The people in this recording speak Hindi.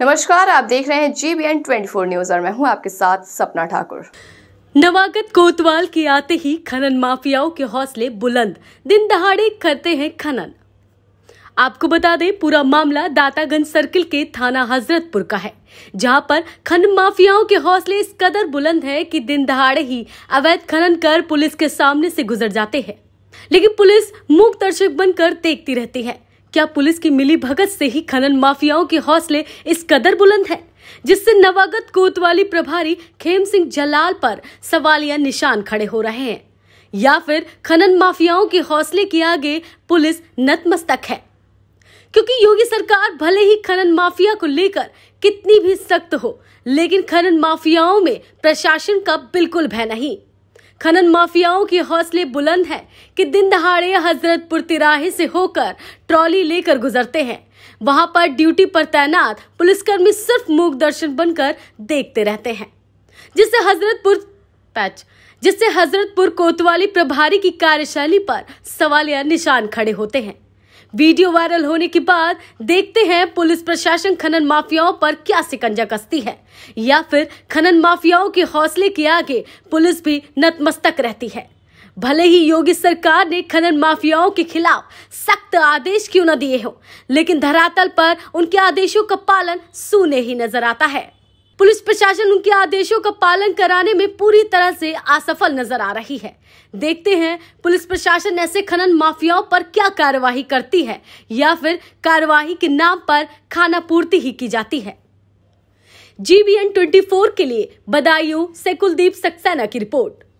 नमस्कार आप देख रहे हैं जीबीएन 24 न्यूज और मैं हूं आपके साथ सपना ठाकुर नवागत कोतवाल के आते ही खनन माफियाओं के हौसले बुलंद दिन दहाड़े करते हैं खनन आपको बता दें पूरा मामला दातागंज सर्किल के थाना हजरतपुर का है जहां पर खनन माफियाओं के हौसले इस कदर बुलंद है कि दिन दहाड़े ही अवैध खनन कर पुलिस के सामने से गुजर जाते हैं लेकिन पुलिस मूक दर्शक बनकर देखती रहती है क्या पुलिस की मिली भगत से ही खनन माफियाओं के हौसले इस कदर बुलंद है जिससे नवागत कोतवाली प्रभारी खेम सिंह जलाल पर सवालिया निशान खड़े हो रहे हैं या फिर खनन माफियाओं के हौसले के आगे पुलिस नतमस्तक है क्योंकि योगी सरकार भले ही खनन माफिया को लेकर कितनी भी सख्त हो लेकिन खनन माफियाओं में प्रशासन का बिल्कुल भय नहीं खनन माफियाओं के हौसले बुलंद हैं कि दिन दहाड़े हजरतपुर तिराहे से होकर ट्रॉली लेकर गुजरते हैं वहां पर ड्यूटी पर तैनात पुलिसकर्मी सिर्फ मूक दर्शन बनकर देखते रहते हैं जिससे हजरतपुर पैच जिससे हजरतपुर कोतवाली प्रभारी की कार्यशैली पर सवालिया निशान खड़े होते हैं वीडियो वायरल होने के बाद देखते हैं पुलिस प्रशासन खनन माफियाओं पर क्या सिकंजा कसती है या फिर खनन माफियाओं के हौसले के आगे पुलिस भी नतमस्तक रहती है भले ही योगी सरकार ने खनन माफियाओं के खिलाफ सख्त आदेश क्यों न दिए हो लेकिन धरातल पर उनके आदेशों का पालन सुने ही नजर आता है पुलिस प्रशासन उनके आदेशों का पालन कराने में पूरी तरह से असफल नजर आ रही है देखते हैं पुलिस प्रशासन ऐसे खनन माफियाओं पर क्या कार्यवाही करती है या फिर कार्यवाही के नाम पर खाना पूर्ति ही की जाती है जीबीएन 24 के लिए बदायूं से कुलदीप सक्सेना की रिपोर्ट